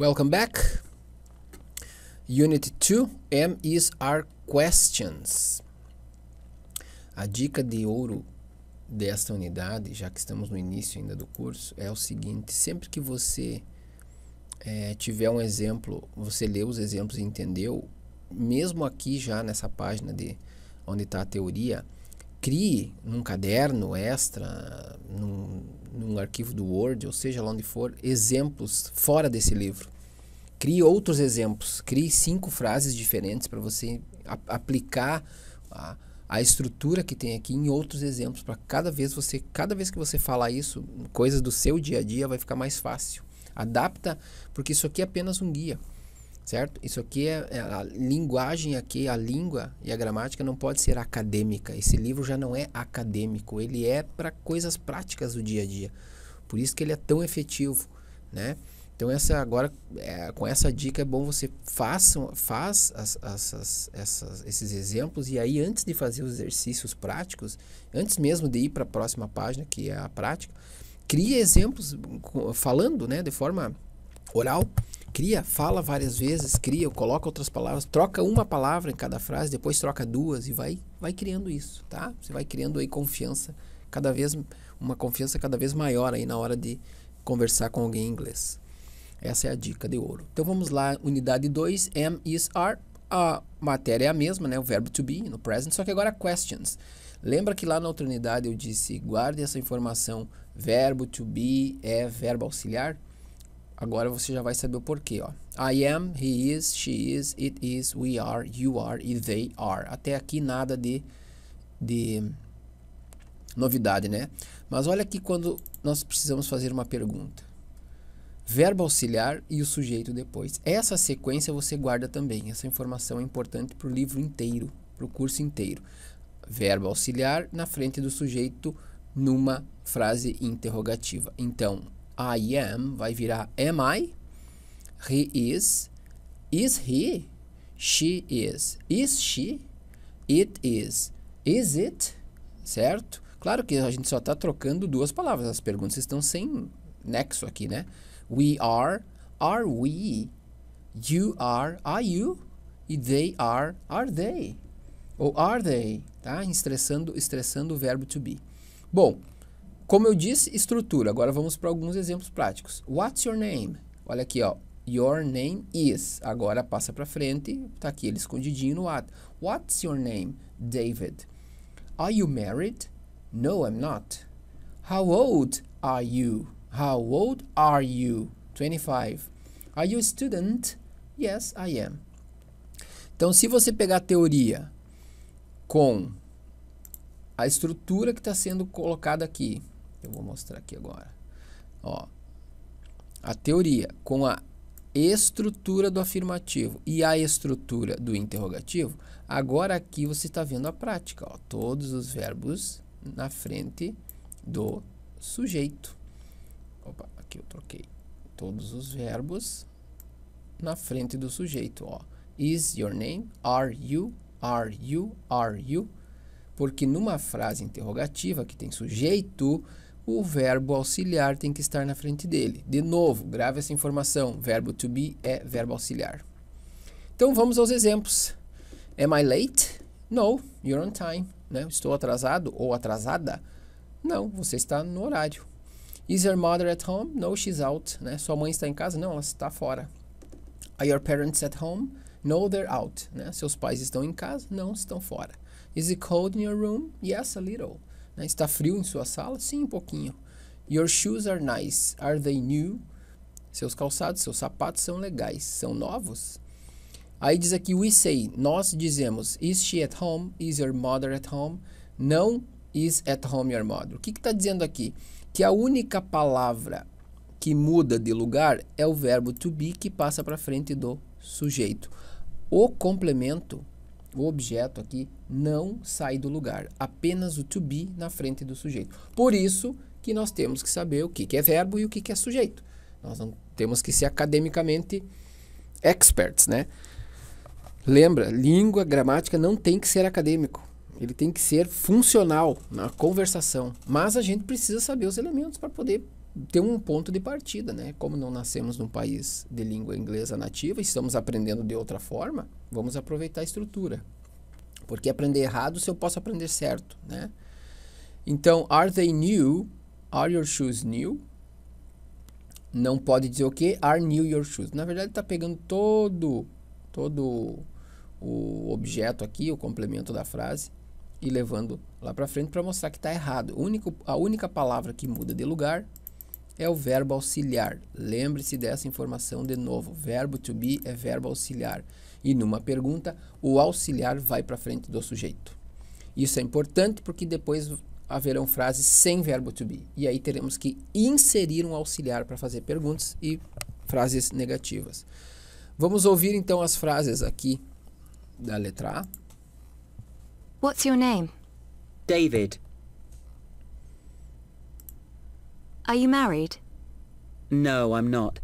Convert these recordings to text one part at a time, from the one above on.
Welcome back. Unit 2, M is our questions. A dica de ouro desta unidade, já que estamos no início ainda do curso, é o seguinte: sempre que você é, tiver um exemplo, você lê os exemplos e entendeu, mesmo aqui já nessa página de onde está a teoria, crie num caderno extra, num arquivo do Word, ou seja lá onde for, exemplos fora desse livro. Crie outros exemplos, crie cinco frases diferentes para você aplicar a, a, estrutura que tem aqui em outros exemplos, para cada vez você, cada vez que você falar isso, coisas do seu dia a dia vai ficar mais fácil. Adapta, porque isso aqui é apenas um guia certo? Isso aqui é, é, a linguagem aqui, a língua e a gramática não pode ser acadêmica. Esse livro já não é acadêmico, ele é para coisas práticas do dia a dia. Por isso que ele é tão efetivo, né? Então essa agora é, com essa dica é bom você façam faz as, as, as, essas, esses exemplos e aí antes de fazer os exercícios práticos, antes mesmo de ir para a próxima página que é a prática, crie exemplos falando, né, de forma oral cria, fala várias vezes, cria, coloca outras palavras, troca uma palavra em cada frase, depois troca duas e vai, vai criando isso, tá? Você vai criando aí confiança, cada vez uma confiança cada vez maior aí na hora de conversar com alguém em inglês. Essa é a dica de ouro. Então vamos lá, unidade 2, am is are. A matéria é a mesma, né? O verbo to be no present, só que agora questions. Lembra que lá na outra unidade eu disse guarde essa informação, verbo to be é verbo auxiliar? Agora você já vai saber o porquê, ó. I am, he is, she is, it is, we are, you are e they are. Até aqui nada de, de novidade, né? Mas olha aqui quando nós precisamos fazer uma pergunta. Verbo auxiliar e o sujeito depois. Essa sequência você guarda também. Essa informação é importante para o livro inteiro, para o curso inteiro. Verbo auxiliar na frente do sujeito numa frase interrogativa. Então, I am vai virar am I, he is, is he, she is, is she, it is, is it, certo? Claro que a gente só está trocando duas palavras, as perguntas estão sem nexo aqui, né? We are, are we, you are, are you, e they are, are they, ou are they, tá? Estressando, estressando o verbo to be. Bom, como eu disse, estrutura. Agora vamos para alguns exemplos práticos. What's your name? Olha aqui, ó. Your name is. Agora passa para frente, tá aqui ele escondidinho no what. What's your name? David. Are you married? No, I'm not. How old are you? How old are you? 25. Are you a student? Yes, I am. Então, se você pegar a teoria com a estrutura que está sendo colocada aqui, eu vou mostrar aqui agora. Ó, a teoria com a estrutura do afirmativo e a estrutura do interrogativo, agora aqui você está vendo a prática. Ó, todos os verbos na frente do sujeito. Opa, aqui eu troquei. Todos os verbos na frente do sujeito. Ó. Is your name? Are you? Are you? Are you? Porque numa frase interrogativa que tem sujeito, o verbo auxiliar tem que estar na frente dele. De novo, grave essa informação: verbo to be é verbo auxiliar. Então vamos aos exemplos. Am I late? No, you're on time. Né? Estou atrasado ou atrasada? Não, você está no horário. Is your mother at home? No, she's out. Né? Sua mãe está em casa? Não, ela está fora. Are your parents at home? No, they're out. Né? Seus pais estão em casa? Não, estão fora. Is it cold in your room? Yes, a little. Né? Está frio em sua sala? Sim, um pouquinho. Your shoes are nice. Are they new? Seus calçados, seus sapatos são legais. São novos? Aí diz aqui, we say, nós dizemos, is she at home? Is your mother at home? Não is at home your mother. O que está dizendo aqui? Que a única palavra que muda de lugar é o verbo to be que passa para frente do sujeito. O complemento o objeto aqui não sai do lugar, apenas o to be na frente do sujeito. Por isso que nós temos que saber o que, é verbo e o que, que é sujeito. Nós não temos que ser academicamente experts, né? Lembra, língua, gramática não tem que ser acadêmico. Ele tem que ser funcional na conversação. Mas a gente precisa saber os elementos para poder ter um ponto de partida, né? Como não nascemos num país de língua inglesa nativa e estamos aprendendo de outra forma, vamos aproveitar a estrutura. Porque aprender errado se eu posso aprender certo, né? Então, are they new? Are your shoes new? Não pode dizer o quê? Are new your shoes. Na verdade, está pegando todo, todo o objeto aqui, o complemento da frase, e levando lá para frente para mostrar que está errado. Único, a única palavra que muda de lugar é o verbo auxiliar. Lembre-se dessa informação de novo. Verbo to be é verbo auxiliar. E numa pergunta, o auxiliar vai para frente do sujeito. Isso é importante porque depois haverão frases sem verbo to be. E aí teremos que inserir um auxiliar para fazer perguntas e frases negativas. Vamos ouvir então as frases aqui da letra A. What's your name? David. Are you married? No, I'm not.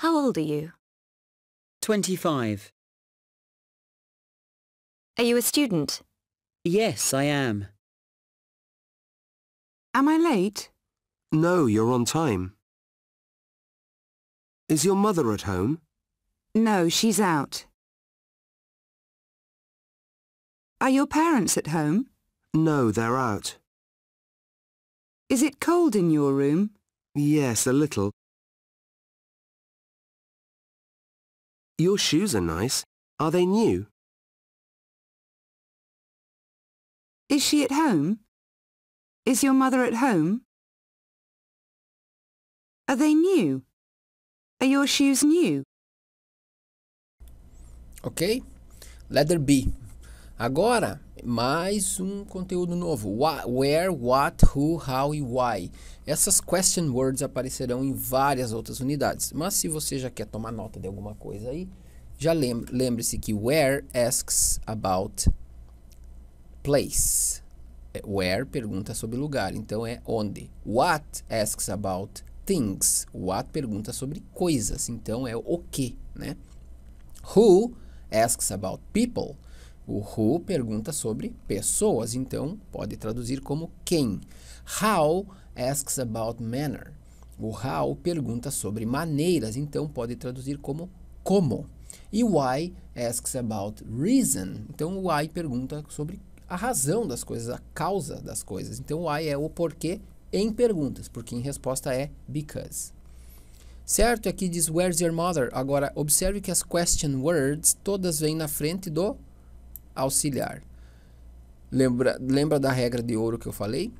How old are you? 25. Are you a student? Yes, I am. Am I late? No, you're on time. Is your mother at home? No, she's out. Are your parents at home? No, they're out. Is it cold in your room? Yes, a little. Your shoes are nice. Are they new? Is she at home? Is your mother at home? Are they new? Are your shoes new? Okay. Letter B. Agora, mais um conteúdo novo. where, what, who, how e why. Essas question words aparecerão em várias outras unidades. Mas se você já quer tomar nota de alguma coisa aí, já lembre-se que where asks about place. É, where pergunta sobre lugar, então é onde. What asks about things. What pergunta sobre coisas, então é o que, né? Who asks about people o who pergunta sobre pessoas, então pode traduzir como quem. How asks about manner. O how pergunta sobre maneiras, então pode traduzir como como. E why asks about reason. Então o why pergunta sobre a razão das coisas, a causa das coisas. Então o why é o porquê em perguntas, porque em resposta é because. Certo? Aqui é diz where's your mother. Agora observe que as question words todas vêm na frente do auxiliar. Lembra, lembra da regra de ouro que eu falei?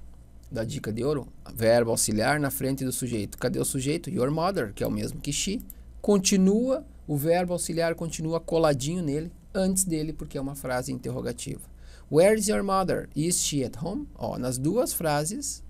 Da dica de ouro? Verbo auxiliar na frente do sujeito. Cadê o sujeito? Your mother, que é o mesmo que she. Continua, o verbo auxiliar continua coladinho nele, antes dele, porque é uma frase interrogativa. Where is your mother? Is she at home? Ó, nas duas frases,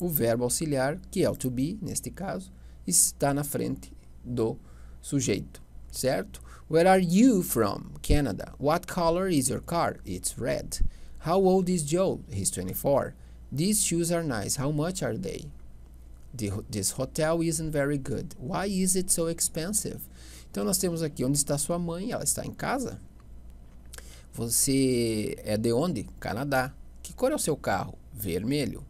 o verbo auxiliar, que é o to be, neste caso, está na frente do sujeito, certo? Where are you from? Canada. What color is your car? It's red. How old is Joel? He's 24. These shoes are nice. How much are they? The, this hotel isn't very good. Why is it so expensive? Então nós temos aqui onde está sua mãe? Ela está em casa. Você é de onde? Canadá. Que cor é o seu carro? Vermelho.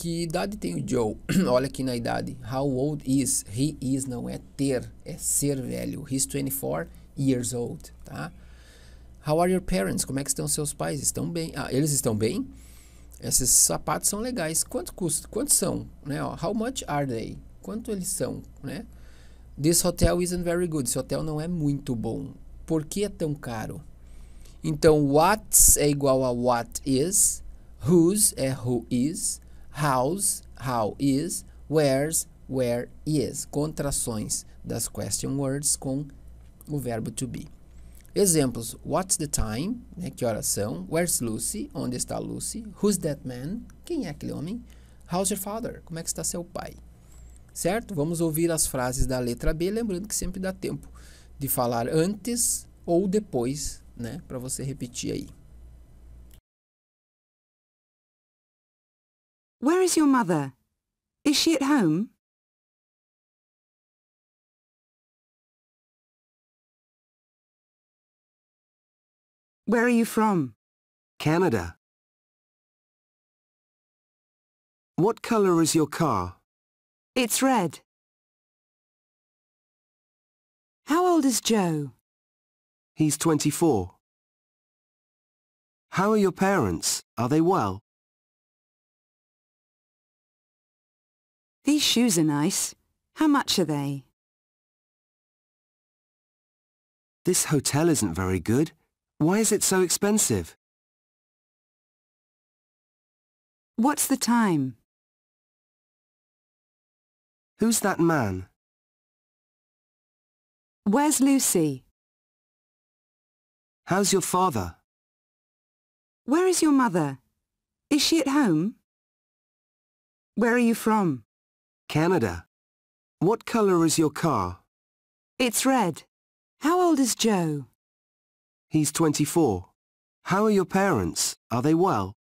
Que idade tem o Joe? Olha aqui na idade. How old is? He is não é ter, é ser velho. He's 24 years old, tá? How are your parents? Como é que estão seus pais? Estão bem? Ah, eles estão bem? Esses sapatos são legais. Quanto custa? Quantos são? Né? Ó, how much are they? Quanto eles são, né? This hotel isn't very good. Esse hotel não é muito bom. Por que é tão caro? Então, what's é igual a what is, whose é who is, How's, how is, where's, where is. Contrações das question words com o verbo to be. Exemplos: What's the time? Né, que horas são? Where's Lucy? Onde está Lucy? Who's that man? Quem é aquele homem? How's your father? Como é que está seu pai? Certo? Vamos ouvir as frases da letra B, lembrando que sempre dá tempo de falar antes ou depois, né, para você repetir aí. Where is your mother? Is she at home? Where are you from? Canada. What colour is your car? It's red. How old is Joe? He's 24. How are your parents? Are they well? These shoes are nice. How much are they? This hotel isn't very good. Why is it so expensive? What's the time? Who's that man? Where's Lucy? How's your father? Where is your mother? Is she at home? Where are you from? Canada. What colour is your car? It's red. How old is Joe? He's 24. How are your parents? Are they well?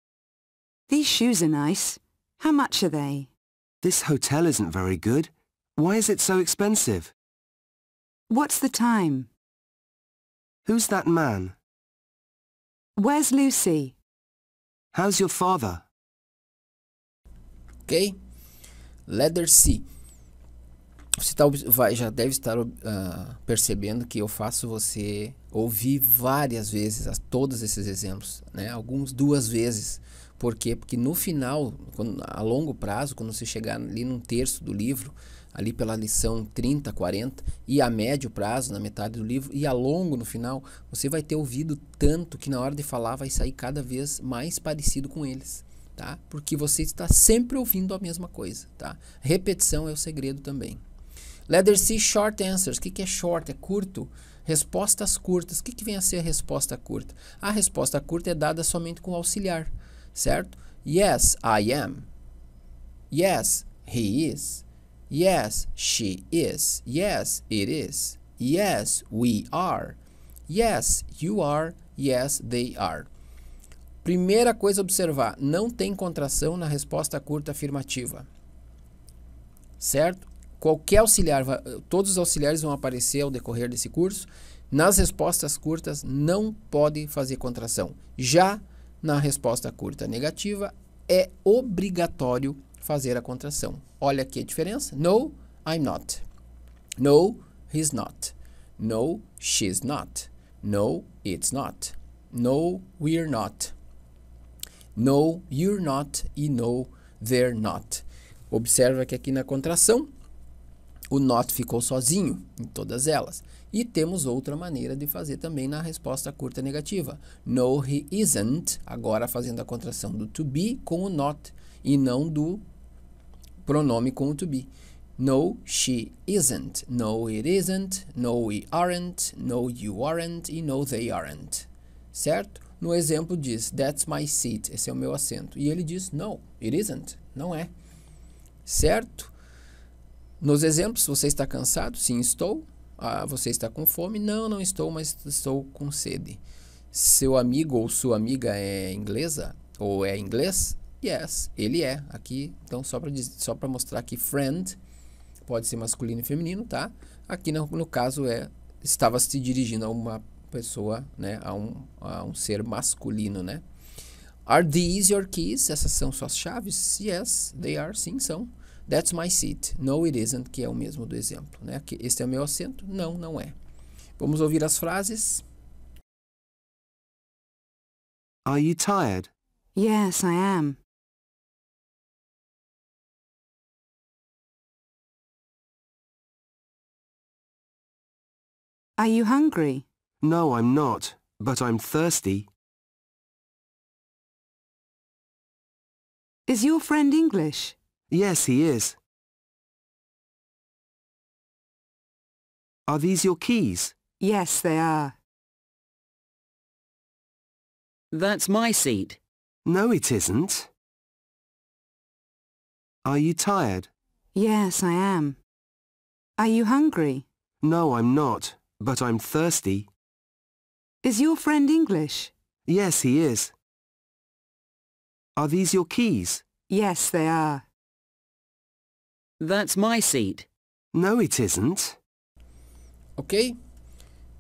These shoes are nice. How much are they? This hotel isn't very good. Why is it so expensive? What's the time? Who's that man? Where's Lucy? How's your father? Okay, Letter C. Você tá, vai, já deve estar uh, percebendo que eu faço você ouvir várias vezes a, todos esses exemplos, né? Alguns duas vezes. Por quê? Porque no final, quando, a longo prazo, quando você chegar ali num terço do livro, ali pela lição 30, 40, e a médio prazo, na metade do livro, e a longo no final, você vai ter ouvido tanto que na hora de falar vai sair cada vez mais parecido com eles tá? Porque você está sempre ouvindo a mesma coisa, tá? Repetição é o segredo também. Letter C, short answers. O que, que é short? É curto? Respostas curtas. O que, que vem a ser a resposta curta? A resposta curta é dada somente com auxiliar, certo? Yes, I am. Yes, he is. Yes, she is. Yes, it is. Yes, we are. Yes, you are. Yes, they are. Primeira coisa a observar: não tem contração na resposta curta afirmativa. Certo? Qualquer auxiliar, todos os auxiliares vão aparecer ao decorrer desse curso. Nas respostas curtas não pode fazer contração. Já na resposta curta negativa é obrigatório fazer a contração. Olha aqui a diferença. No, I'm not. No, he's not. No, she's not. No, it's not. No, we're not. No, you're not e no, they're not. Observa que aqui na contração o not ficou sozinho em todas elas. E temos outra maneira de fazer também na resposta curta negativa. No, he isn't, agora fazendo a contração do to be com o not e não do pronome com o to be. No, she isn't. No, it isn't. No, we aren't. No, you aren't. E no, they aren't. Certo? No exemplo diz, that's my seat, esse é o meu assento. E ele diz, no, it isn't, não é. Certo? Nos exemplos, você está cansado? Sim, estou. Ah, você está com fome? Não, não estou, mas estou com sede. Seu amigo ou sua amiga é inglesa? Ou é inglês? Yes, ele é. Aqui, então, só para só para mostrar que friend pode ser masculino e feminino, tá? Aqui, no, no caso, é estava se dirigindo a uma pessoa, né, a um, a um ser masculino, né? Are these your keys? Essas são suas chaves? Yes, they are. Sim, são. That's my seat. No, it isn't, que é o mesmo do exemplo, né? Que este é o meu assento? Não, não é. Vamos ouvir as frases. Are you tired? Yes, I am. Are you hungry? No, I'm not, but I'm thirsty. Is your friend English? Yes, he is. Are these your keys? Yes, they are. That's my seat. No, it isn't. Are you tired? Yes, I am. Are you hungry? No, I'm not, but I'm thirsty. Is your friend English? Yes, he is. Are these your keys? Yes, they are. That's my seat. No, it isn't. Ok?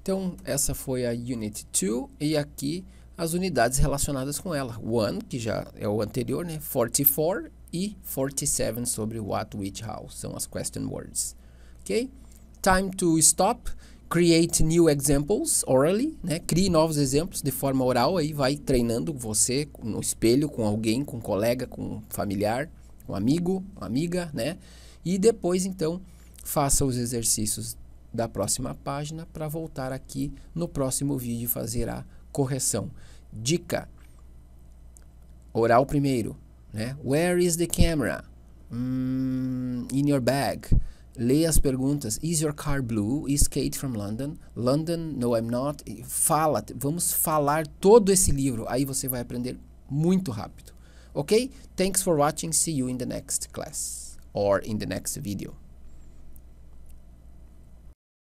Então, essa foi a Unit 2 e aqui as unidades relacionadas com ela. One, que já é o anterior, né? 44 e 47 sobre what, which, how. São as question words. Ok? Time to stop create new examples orally, né? Crie novos exemplos de forma oral, aí vai treinando você no espelho, com alguém, com um colega, com um familiar, um amigo, uma amiga, né? E depois então faça os exercícios da próxima página para voltar aqui no próximo vídeo fazer a correção. Dica: oral primeiro, né? Where is the camera? Mm, in your bag. Leia as perguntas. Is your car blue? Is Kate from London? London? No, I'm not. Fala. Vamos falar todo esse livro. Aí você vai aprender muito rápido. Ok? Thanks for watching. See you in the next class or in the next video.